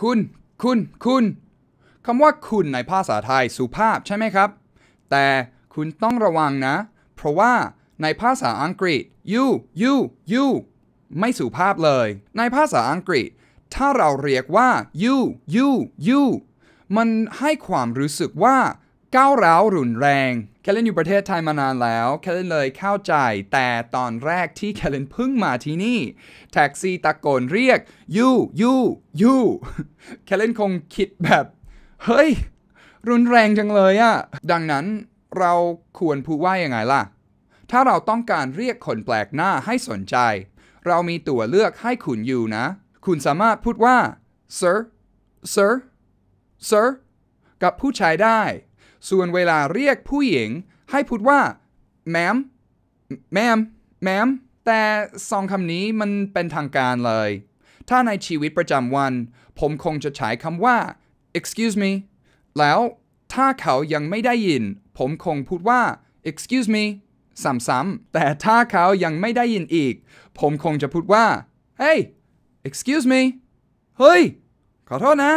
คุณคุณ คุณ คำว่าคุณในภาษาไทยสุภาพใช่ไหมครับ แต่คุณต้องระวังนะ เพราะว่าในภาษาอังกฤษ you you you ไม่สุภาพเลย ในภาษาอังกฤษ ถ้าเราเรียกว่า you you you มันให้ความรู้สึกว่าก้าวร้าวรุนแรงแคลนอยู่ประเทศไทยมานานแล้วแคลนเลยเข้าใจแต่ตอนแรกที่แคลนเพิ่งมาที่นี่ แท็กซี่ตะโกนเรียกยูยูยูแคลนคงคิดแบบเฮ้ยรุนแรงจังเลยอะดังนั้นเราควรพูดว่ายังไงล่ะ ถ้าเราต้องการเรียกคนแปลกหน้าให้สนใจ เรามีตัวเลือกให้คุณอยู่นะ คุณสามารถพูดว่า sir sir sir กับผู้ชายได้ส่วนเวลาเรียกผู้หญิง ให้พูดว่า แมมแมมแมมแต่สองคำนี้มันเป็นทางการเลย ถ้าในชีวิตประจำวัน ผมคงจะใช้คำว่า excuse me แล้วถ้าเขายังไม่ได้ยิน ผมคงพูดว่า excuse me ซ้ำๆแต่ถ้าเขายังไม่ได้ยินอีก ผมคงจะพูดว่า hey excuse me เฮ้ยขอโทษนะ